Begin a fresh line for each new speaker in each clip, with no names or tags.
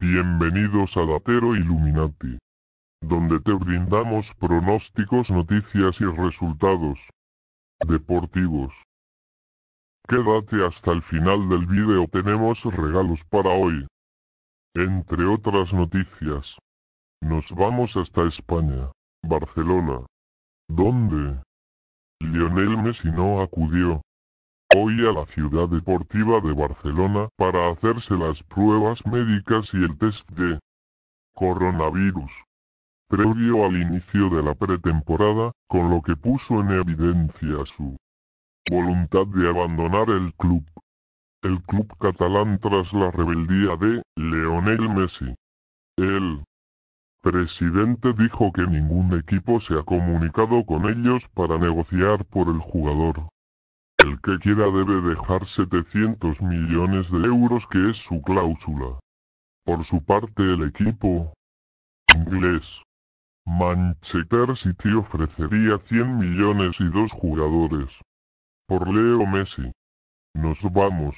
Bienvenidos a Datero Illuminati, donde te brindamos pronósticos, noticias y resultados deportivos. Quédate hasta el final del vídeo, tenemos regalos para hoy. Entre otras noticias, nos vamos hasta España, Barcelona, donde Lionel Messi no acudió hoy a la Ciudad Deportiva de Barcelona para hacerse las pruebas médicas y el test de coronavirus. Previo al inicio de la pretemporada, con lo que puso en evidencia su voluntad de abandonar el club. El club catalán tras la rebeldía de Leonel Messi. El presidente dijo que ningún equipo se ha comunicado con ellos para negociar por el jugador. El que quiera debe dejar 700 millones de euros que es su cláusula. Por su parte el equipo inglés Manchester City ofrecería 100 millones y dos jugadores. Por Leo Messi. Nos vamos.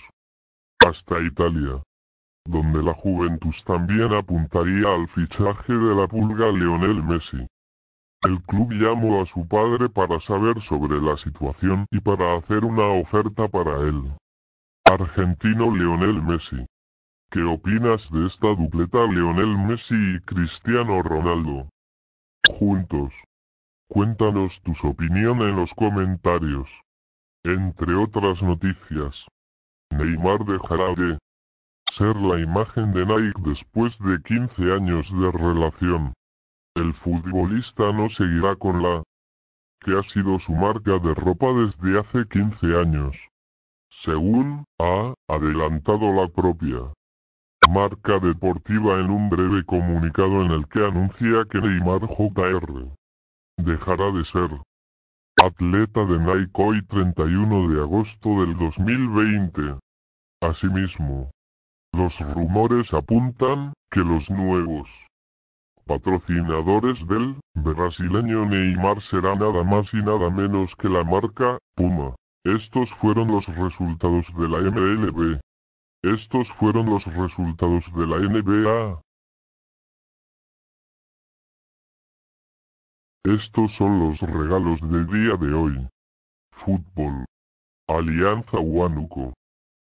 Hasta Italia. Donde la Juventus también apuntaría al fichaje de la pulga Lionel Messi. El club llamó a su padre para saber sobre la situación y para hacer una oferta para él. Argentino Leonel Messi. ¿Qué opinas de esta dupleta Lionel Messi y Cristiano Ronaldo? Juntos. Cuéntanos tus opinión en los comentarios. Entre otras noticias. Neymar dejará de ser la imagen de Nike después de 15 años de relación. El futbolista no seguirá con la que ha sido su marca de ropa desde hace 15 años. Según ha adelantado la propia marca deportiva en un breve comunicado en el que anuncia que Neymar Jr. dejará de ser atleta de Nike hoy 31 de agosto del 2020. Asimismo, los rumores apuntan que los nuevos patrocinadores del brasileño Neymar será nada más y nada menos que la marca Puma. Estos fueron los resultados de la MLB. Estos fueron los resultados de la NBA. Estos son los regalos del día de hoy. Fútbol. Alianza Huánuco.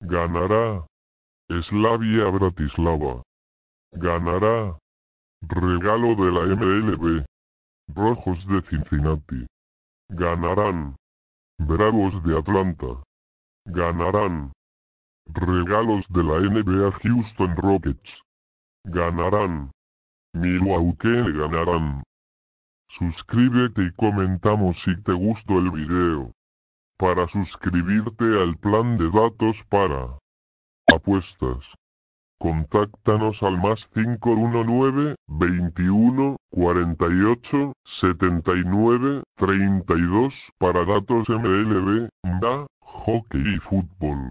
Ganará. Slavia Bratislava. Ganará. Regalo de la MLB. Rojos de Cincinnati. Ganarán. Bravos de Atlanta. Ganarán. Regalos de la NBA Houston Rockets. Ganarán. Milwaukee ganarán. Suscríbete y comentamos si te gustó el video. Para suscribirte al plan de datos para apuestas. Contáctanos al más 519 21 48 79 32 para datos MLB, MDA, hockey y fútbol.